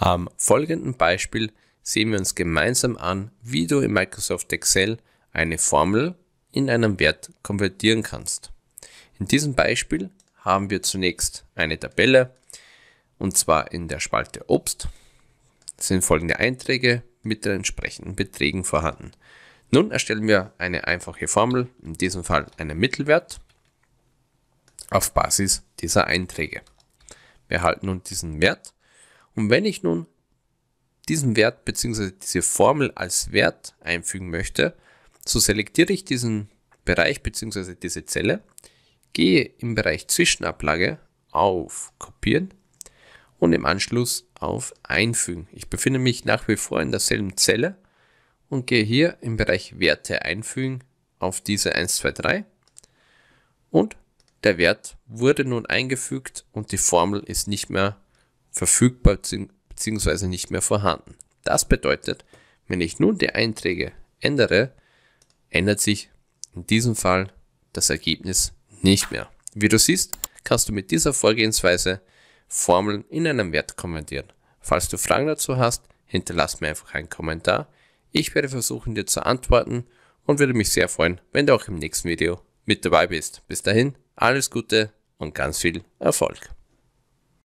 Am folgenden Beispiel sehen wir uns gemeinsam an, wie du in Microsoft Excel eine Formel in einen Wert konvertieren kannst. In diesem Beispiel haben wir zunächst eine Tabelle und zwar in der Spalte Obst sind folgende Einträge mit den entsprechenden Beträgen vorhanden. Nun erstellen wir eine einfache Formel, in diesem Fall einen Mittelwert, auf Basis dieser Einträge. Wir erhalten nun diesen Wert und wenn ich nun diesen Wert bzw. diese Formel als Wert einfügen möchte, so selektiere ich diesen Bereich bzw. diese Zelle, gehe im Bereich Zwischenablage auf Kopieren und im Anschluss auf Einfügen. Ich befinde mich nach wie vor in derselben Zelle und gehe hier im Bereich Werte einfügen auf diese 123 und der Wert wurde nun eingefügt und die Formel ist nicht mehr verfügbar bzw. nicht mehr vorhanden. Das bedeutet, wenn ich nun die Einträge ändere, ändert sich in diesem Fall das Ergebnis nicht mehr. Wie du siehst, kannst du mit dieser Vorgehensweise Formeln in einem Wert konvertieren. Falls du Fragen dazu hast, hinterlass mir einfach einen Kommentar. Ich werde versuchen, dir zu antworten und würde mich sehr freuen, wenn du auch im nächsten Video mit dabei bist. Bis dahin, alles Gute und ganz viel Erfolg.